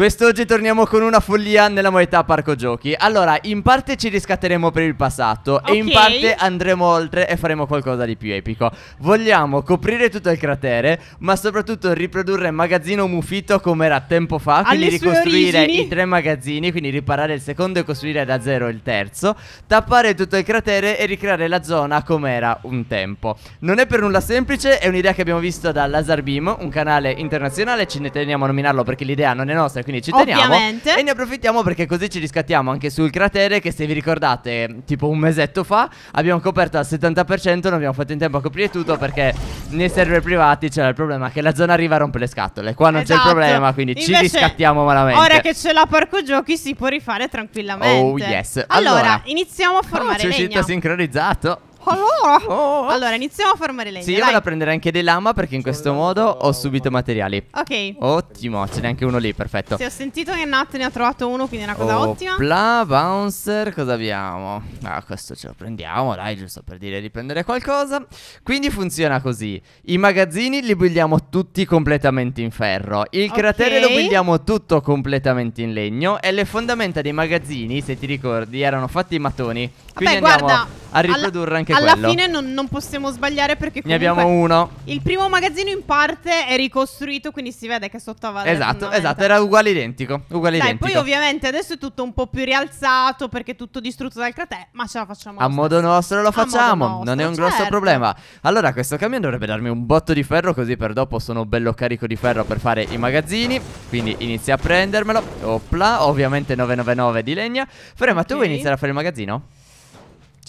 Quest'oggi torniamo con una follia nella modalità parco giochi. Allora, in parte ci riscatteremo per il passato okay. e in parte andremo oltre e faremo qualcosa di più epico. Vogliamo coprire tutto il cratere, ma soprattutto riprodurre magazzino Mufito come era tempo fa, quindi Alle ricostruire i tre magazzini, quindi riparare il secondo e costruire da zero il terzo, tappare tutto il cratere e ricreare la zona come era un tempo. Non è per nulla semplice, è un'idea che abbiamo visto da Lazar Beam, un canale internazionale, Ci ne teniamo a nominarlo perché l'idea non è nostra, quindi ci teniamo. Ovviamente. E ne approfittiamo perché così ci riscattiamo anche sul cratere che se vi ricordate, tipo un mesetto fa, abbiamo coperto al 70%, non abbiamo fatto in tempo a coprire tutto perché nei server privati c'era il problema che la zona arriva a rompere le scatole. Qua non esatto. c'è il esatto. problema, quindi Invece, ci riscattiamo malamente. Ora che c'è la parco giochi si può rifare tranquillamente. Oh yes. Allora, allora iniziamo a oh, formare oh, legna. È sincronizzato. Allora, oh, oh, oh. allora iniziamo a formare legna. Sì, io vado a prendere anche dei lama perché in questo modo ho subito materiali. Ok. Ottimo, ce n'è anche uno lì, perfetto. Sì, ho sentito che Nat ne ha trovato uno, quindi è una cosa oh, ottima. Bla, bouncer, cosa abbiamo? Ah, questo ce lo prendiamo, dai, giusto per dire di prendere qualcosa. Quindi funziona così. I magazzini li buildiamo tutti completamente in ferro. Il okay. cratere lo buildiamo tutto completamente in legno. E le fondamenta dei magazzini, se ti ricordi, erano fatti in mattoni. Quindi Vabbè, andiamo... guarda a riprodurre alla, anche alla quello. Alla fine non, non, possiamo sbagliare perché Ne abbiamo uno. Il primo magazzino in parte è ricostruito, quindi si vede che è sottovalutato. Esatto, esatto, era uguale identico, uguale Dai, identico. poi ovviamente adesso è tutto un po' più rialzato perché è tutto distrutto dal cratè, ma ce la facciamo A modo stesso. nostro lo facciamo, nostro, non è un certo. grosso problema. Allora, questo camion dovrebbe darmi un botto di ferro così per dopo sono bello carico di ferro per fare i magazzini, quindi inizia a prendermelo. Opla, ovviamente 999 di legna. Frema, okay. tu vuoi iniziare a fare il magazzino?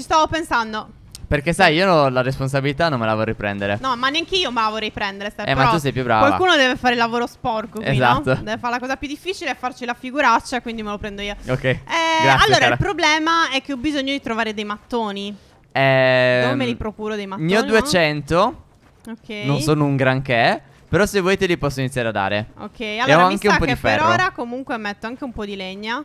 Ci stavo pensando. Perché sai, io la responsabilità non me la vorrei prendere. No, ma neanche io me la vorrei prendere. Steph, eh, ma tu sei più brava. Qualcuno deve fare il lavoro sporco. Qui, esatto. No? Deve fare la cosa più difficile e farci la figuraccia, quindi me lo prendo io. Ok. Eh, Grazie, allora, cara. il problema è che ho bisogno di trovare dei mattoni. Eh, Dove me li procuro dei mattoni? Ne ho 200. Ok. Non sono un granché. Però se vuoi te li posso iniziare a dare. Ok, allora e ho anche sa un po che per ora comunque metto anche un po' di legna.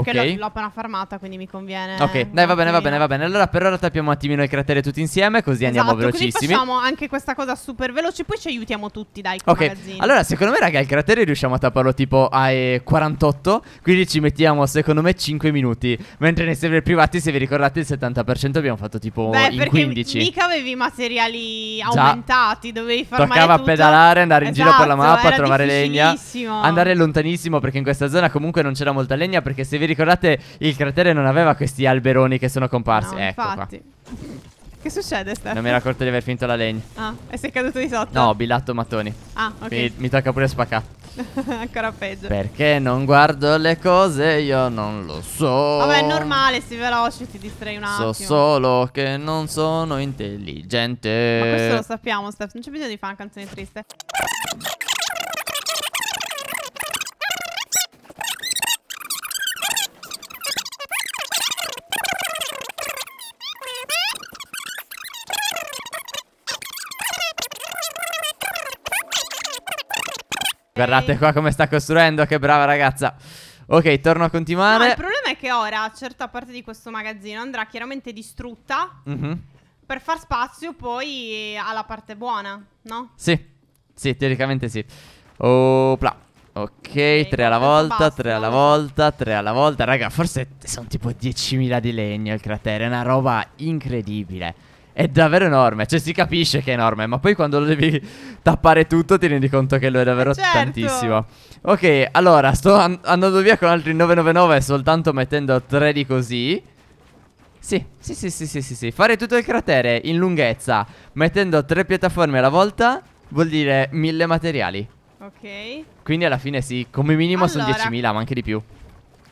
Perché okay. l'ho, l'ho appena farmata, quindi mi conviene. Ok, dai, va bene, va bene, va bene. Allora, per ora tappiamo un attimino il cratere tutti insieme, così esatto, andiamo velocissimi. facciamo anche questa cosa super veloce, poi ci aiutiamo tutti, dai. Ok, magazzini. allora, secondo me, raga, il cratere riusciamo a tapparlo tipo a 48. Eh, quindi ci mettiamo, secondo me, 5 minuti. Mentre nei server privati, se vi ricordate, il 70% abbiamo fatto tipo Beh, in 15. M- mica avevi materiali aumentati, Già. dovevi farmare Toccava tutto. pedalare, andare in esatto, giro per la esatto, mappa, trovare legna. Andare lontanissimo, perché in questa zona comunque non c'era molta legna, perché se vi ricordate, il cratere non aveva questi alberoni che sono comparsi. No, ecco infatti. Qua. Che succede, Stefano? Non mi ero accorto di aver finito la legna. Ah, e sei caduto di sotto? No, ho bilato mattoni. Ah, ok. Quindi mi tocca pure spaccare. Ancora peggio. Perché non guardo le cose, io non lo so. Vabbè, è normale, si veloce, ti distrai un attimo. So solo che non sono intelligente. Ma questo lo sappiamo, Steph. Non c'è bisogno di fare una canzone triste. Guardate qua come sta costruendo, che brava ragazza. Ok, torno a continuare. No, il problema è che ora certa parte di questo magazzino andrà chiaramente distrutta mm -hmm. per far spazio poi alla parte buona, no? Sì, sì, teoricamente sì. Opla. Oh, ok, okay tre alla volta, basta, tre eh. alla volta, tre alla volta. Raga, forse sono tipo 10.000 di legno il cratere, è una roba incredibile è davvero enorme. Cioè, si capisce che è enorme, ma poi quando lo devi tappare tutto ti rendi conto che lo è davvero certo. tantissimo. Ok, allora, sto and andando via con altri 999 soltanto mettendo tre di così. Sì, sì, sì, sì, sì, sì, sì. Fare tutto il cratere in lunghezza mettendo tre piattaforme alla volta vuol dire mille materiali. Ok. Quindi alla fine sì, come minimo allora, sono 10.000, ma anche di più.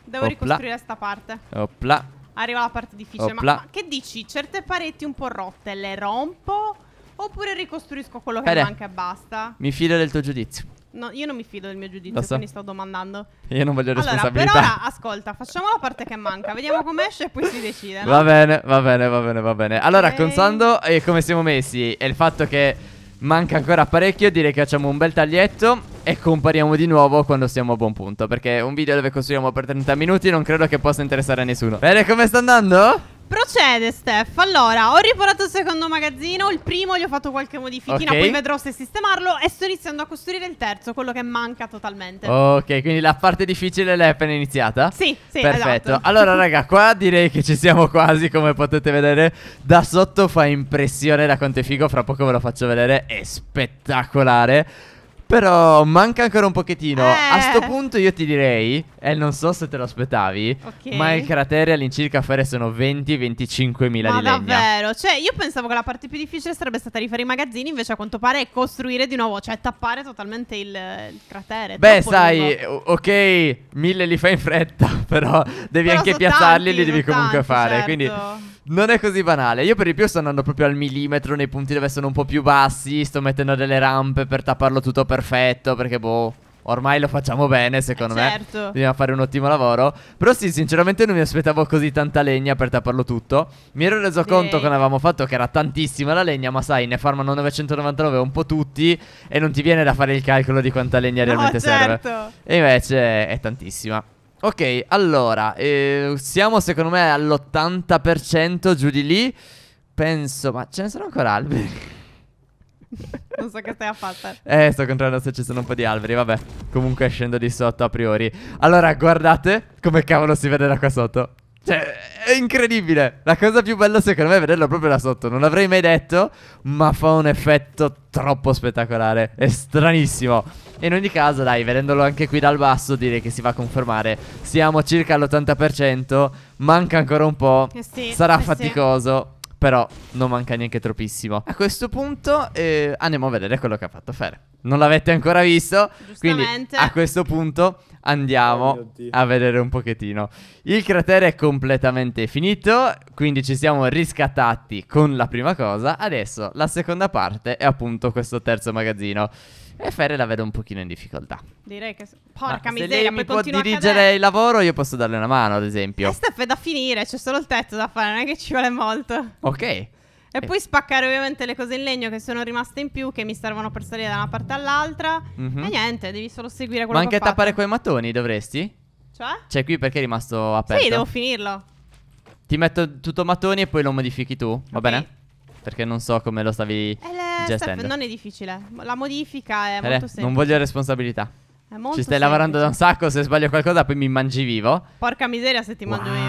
Devo Opla. ricostruire sta parte. Oppla. Arriva la parte difficile. Ma, ma, che dici? Certe pareti un po' rotte le rompo? Oppure ricostruisco quello che Bene. Eh, manca e basta? Mi fido del tuo giudizio. No, io non mi fido del mio giudizio, so. quindi sto domandando. Io non voglio responsabilità. Allora, per ora, ascolta, facciamo la parte che manca, vediamo come esce e poi si decide. No? Va bene, va bene, va bene, va bene. Allora, e... contando eh, come siamo messi e il fatto che Manca ancora parecchio, direi che facciamo un bel taglietto e compariamo di nuovo quando siamo a buon punto Perché un video dove costruiamo per 30 minuti non credo che possa interessare a nessuno Bene, come sta andando? Procede Steph Allora ho riparato il secondo magazzino Il primo gli ho fatto qualche modifichina okay. Poi vedrò se sistemarlo E sto iniziando a costruire il terzo Quello che manca totalmente Ok quindi la parte difficile l'hai appena iniziata? Sì, sì Perfetto esatto. Allora raga qua direi che ci siamo quasi Come potete vedere Da sotto fa impressione da quanto è figo Fra poco ve lo faccio vedere È spettacolare però manca ancora un pochettino. Eh. A sto punto io ti direi, e non so se te lo aspettavi, okay. ma il cratere all'incirca a fare sono 20-25 mila di legna. Ma davvero? Cioè, io pensavo che la parte più difficile sarebbe stata rifare i magazzini, invece a quanto pare è costruire di nuovo, cioè tappare totalmente il, il cratere. Beh, sai, lungo. ok, mille li fai in fretta, però devi però anche piazzarli e li devi comunque tanti, fare. Certo. Quindi... Non è così banale. Io per il più sto andando proprio al millimetro nei punti dove sono un po' più bassi. Sto mettendo delle rampe per tapparlo tutto perfetto. Perché boh. Ormai lo facciamo bene, secondo eh, certo. me. Dobbiamo fare un ottimo lavoro. Però sì, sinceramente non mi aspettavo così tanta legna per tapparlo tutto. Mi ero reso Dei. conto quando avevamo fatto che era tantissima la legna, ma sai, ne farmano 999 un po' tutti e non ti viene da fare il calcolo di quanta legna realmente certo. serve. E invece è tantissima. Ok, allora, eh, siamo secondo me all'80% giù di lì. Penso, ma ce ne sono ancora alberi? non so che stai a fare. Eh, sto controllando se ci sono un po' di alberi, vabbè. Comunque scendo di sotto a priori. Allora, guardate come cavolo si vede da qua sotto. Cioè, è incredibile. La cosa più bella secondo me è vederlo proprio là sotto. Non l'avrei mai detto, ma fa un effetto troppo spettacolare. È stranissimo. in ogni caso, dai, vedendolo anche qui dal basso, direi che si va a confermare. Siamo circa all'80%, manca ancora un po'. Eh sì, sarà eh faticoso. Però non manca neanche troppissimo. A questo punto eh, andiamo a vedere quello che ha fatto Fer. Non l'avete ancora visto? Quindi a questo punto andiamo oh, a vedere un pochettino. Il cratere è completamente finito, quindi ci siamo riscattati con la prima cosa. Adesso la seconda parte è appunto questo terzo magazzino. E Ferre la vedo un pochino in difficoltà. Direi che. Porca Ma miseria, se lei mi può dirigere il lavoro, io posso darle una mano, ad esempio. E è da finire, c'è solo il tetto da fare, non è che ci vuole molto. Ok. E eh. poi spaccare ovviamente le cose in legno che sono rimaste in più, che mi servono per salire da una parte all'altra. Mm-hmm. E niente, devi solo seguire quello Ma che Ma anche tappare quei mattoni dovresti? Cioè? Cioè, qui perché è rimasto aperto? Sì, devo finirlo. Ti metto tutto mattoni e poi lo modifichi tu, okay. va bene? Perché non so come lo stavi eh, gestendo. Non è difficile. La modifica è molto semplice. Non voglio responsabilità. Ci stai semplice. lavorando da un sacco. Se sbaglio qualcosa, poi mi mangi vivo. Porca miseria, se ti wow. mangio vivo,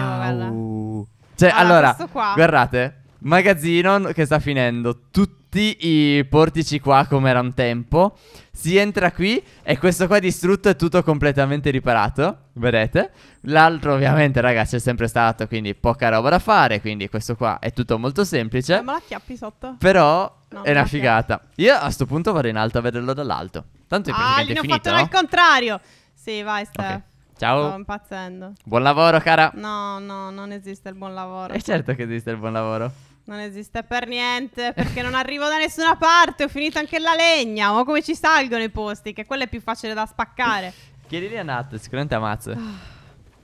guarda. Cioè, allora, allora guardate. Magazzino che sta finendo. Tutto tutti i portici qua come era un tempo. Si entra qui e questo qua è distrutto e tutto completamente riparato, vedete? L'altro ovviamente ragazzi è sempre stato, quindi poca roba da fare, quindi questo qua è tutto molto semplice. Eh, ma la chiappi sotto? Però no, è una figata. Io a questo punto vado in alto a vederlo dall'alto. Tanto è ah, praticamente ah, finito, Ah, ne ho fatto no? al contrario! Sì, vai Steph. Okay. Ciao. Sto impazzendo. Buon lavoro, cara. No, no, non esiste il buon lavoro. È eh, certo che esiste il buon lavoro. Non esiste per niente perché non arrivo da nessuna parte. Ho finito anche la legna. Ma come ci salgono i posti? Che quello è più facile da spaccare. Chiedili a Nat, sicuramente ammazzo. Ah,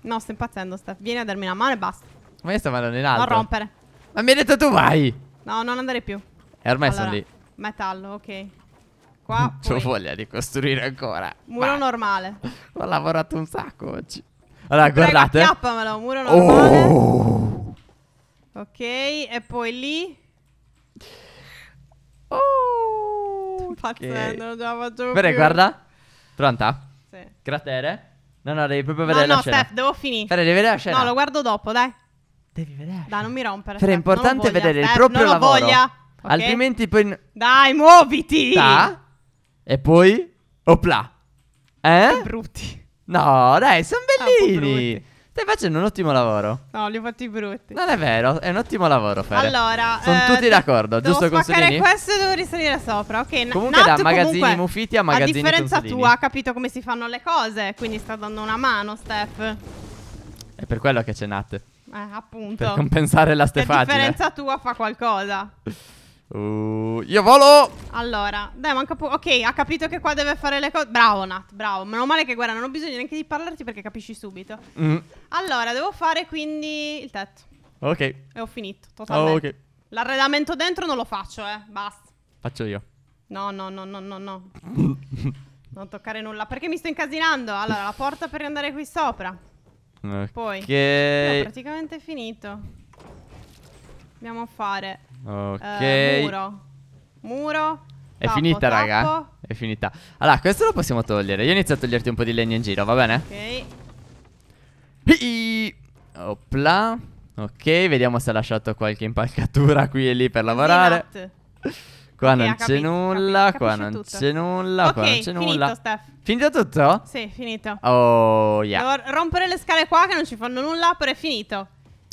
no, sto impazzendo. Sta. Vieni a darmi una mano e basta. Ma io sto andando in alto. Non rompere. Ma mi hai detto tu vai. No, non andare più. E ormai allora, sono lì. Metallo, ok. Qua. Ho voglia di costruire ancora. Muro Ma... normale. Ho lavorato un sacco oggi. Allora, guardate. guardate. Chiappamelo, muro oh! normale. Oh. Ok, e poi lì. Oh, pazzendo, non ce la faccio più. Bene, guarda. Pronta? Sì. Cratere. No, no, devi proprio vedere no, la no, scena. No, Steph, devo finire. Fere, devi vedere la scena. No, lo guardo dopo, dai. Devi vedere. Dai, non mi rompere. Fere, è importante vedere Steph, il proprio non lavoro. voglia. Okay. Altrimenti poi Dai, muoviti. Da. E poi opla. Eh? Che brutti. No, dai, sono ah, bellini. Stai facendo un ottimo lavoro. No, li ho fatti brutti. Non è vero, è un ottimo lavoro, Fede. Allora, sono eh, tutti d'accordo, giusto con Per Devo questo devo risalire sopra, ok? N comunque da magazzini comunque, Mufiti a magazzini A differenza Consolini. tua ha capito come si fanno le cose, quindi sta dando una mano, Steph. È per quello che c'è Nat. Eh, appunto. Per compensare la Stefania. A differenza tua fa qualcosa. Uh, io volo! Allora, dai, manca poco. Ok, ha capito che qua deve fare le cose. Bravo, Nat, bravo. Meno male che, guarda, non ho bisogno neanche di parlarti perché capisci subito. Mm. Allora, devo fare quindi il tetto. Ok. E ho finito, oh, totalmente. Oh, okay. L'arredamento dentro non lo faccio, eh. Basta. Faccio io. No, no, no, no, no, no. non toccare nulla. Perché mi sto incasinando? Allora, la porta per andare qui sopra. Okay. Poi. Che... No, praticamente finito. Andiamo a fare Ok. Uh, muro. Muro. È tappo, finita, tappo. raga. È finita. Allora, questo lo possiamo togliere. Io inizio a toglierti un po' di legno in giro, va bene? Ok. Iii. Opla. Ok, vediamo se ha lasciato qualche impalcatura qui e lì per lavorare. Qua okay, non c'è nulla, capi, qua non c'è nulla, okay, qua non c'è nulla. Steph. Finito tutto? Sì, finito. Oh, yeah. Devo rompere le scale qua che non ci fanno nulla, però è finito.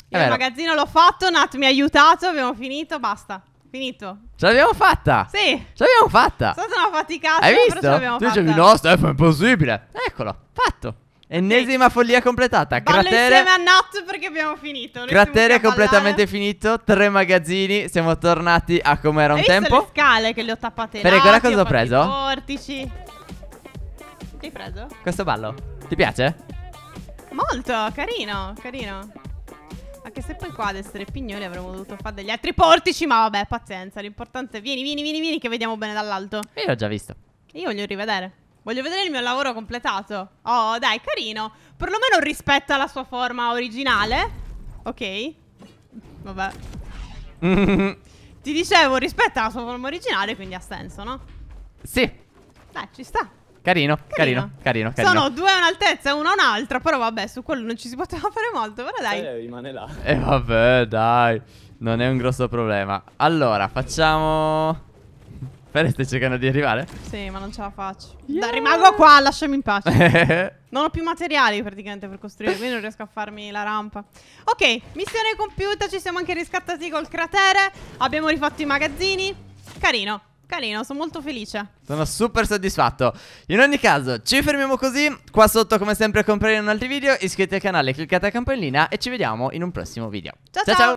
Io il magazzino l'ho fatto, Nat mi ha aiutato, abbiamo finito, basta. Finito. Ce l'abbiamo fatta! Sì! Ce l'abbiamo fatta! Sono stata una faticata, Hai visto? però ce l'abbiamo fatta. Tu dicevi, no Stefano, è impossibile! Eccolo, fatto! Ennesima sì. follia completata. Ballo cratere insieme a Nat perché abbiamo finito. Noi cratere completamente finito. Tre magazzini. Siamo tornati a come era un Hai tempo. Visto le scale che le ho tappate. Per guarda cosa ho, ho preso? I portici. Che hai preso? Questo ballo. Ti piace? Molto carino, carino. Anche se poi qua ad essere pignoli avremmo dovuto fare degli altri portici. Ma vabbè, pazienza. L'importante è vieni, vieni, vieni, vieni, che vediamo bene dall'alto. Io l'ho già visto. Io voglio rivedere. Voglio vedere il mio lavoro completato. Oh, dai, carino. Perlomeno rispetta la sua forma originale. Ok. Vabbè. Ti dicevo, rispetta la sua forma originale, quindi ha senso, no? Sì. Dai, ci sta. Carino, carino, carino, carino. Sono due a un'altezza e uno a un'altra, però vabbè, su quello non ci si poteva fare molto, però dai. Eh, rimane là. E eh, vabbè, dai. Non è un grosso problema. Allora, facciamo... Fere, stai cercando di arrivare? Sì, ma non ce la faccio. Yeah. Dai, rimango qua, lasciami in pace. non ho più materiali praticamente per costruire, quindi non riesco a farmi la rampa. Ok, missione compiuta, ci siamo anche riscattati col cratere. Abbiamo rifatto i magazzini. Carino. Carino, sono molto felice. Sono super soddisfatto. In ogni caso, ci fermiamo così. Qua sotto, come sempre, compreremo altri video. Iscrivetevi al canale, cliccate la campanellina e ci vediamo in un prossimo video. ciao! ciao. ciao. ciao.